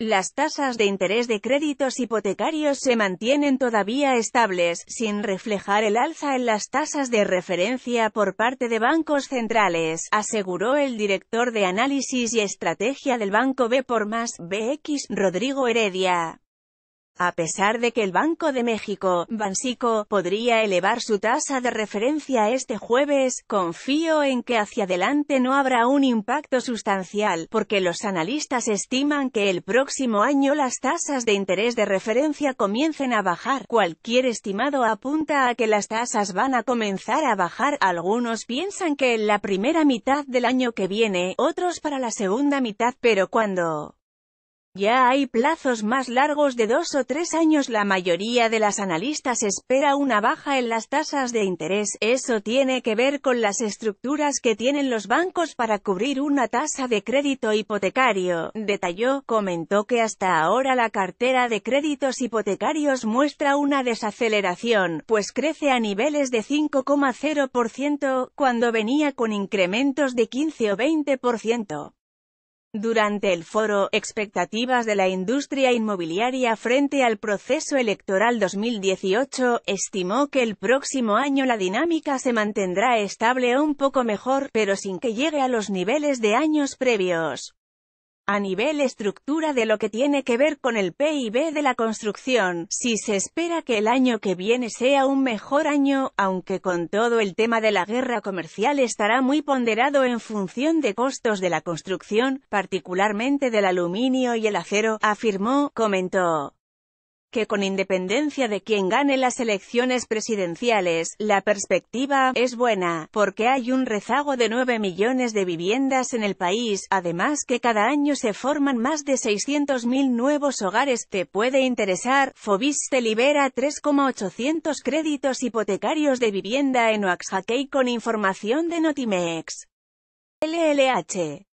Las tasas de interés de créditos hipotecarios se mantienen todavía estables, sin reflejar el alza en las tasas de referencia por parte de bancos centrales, aseguró el director de análisis y estrategia del Banco B por más, BX, Rodrigo Heredia. A pesar de que el Banco de México, Bansico, podría elevar su tasa de referencia este jueves, confío en que hacia adelante no habrá un impacto sustancial, porque los analistas estiman que el próximo año las tasas de interés de referencia comiencen a bajar. Cualquier estimado apunta a que las tasas van a comenzar a bajar. Algunos piensan que en la primera mitad del año que viene, otros para la segunda mitad, pero cuando ya hay plazos más largos de dos o tres años. La mayoría de las analistas espera una baja en las tasas de interés. Eso tiene que ver con las estructuras que tienen los bancos para cubrir una tasa de crédito hipotecario. Detalló, comentó que hasta ahora la cartera de créditos hipotecarios muestra una desaceleración, pues crece a niveles de 5,0% cuando venía con incrementos de 15 o 20%. Durante el foro, expectativas de la industria inmobiliaria frente al proceso electoral 2018, estimó que el próximo año la dinámica se mantendrá estable o un poco mejor, pero sin que llegue a los niveles de años previos a nivel estructura de lo que tiene que ver con el PIB de la construcción, si se espera que el año que viene sea un mejor año, aunque con todo el tema de la guerra comercial estará muy ponderado en función de costos de la construcción, particularmente del aluminio y el acero, afirmó, comentó que con independencia de quien gane las elecciones presidenciales, la perspectiva es buena, porque hay un rezago de 9 millones de viviendas en el país, además que cada año se forman más de 600.000 nuevos hogares. Te puede interesar, Fobis te libera 3,800 créditos hipotecarios de vivienda en Oaxaca con información de Notimex. LLH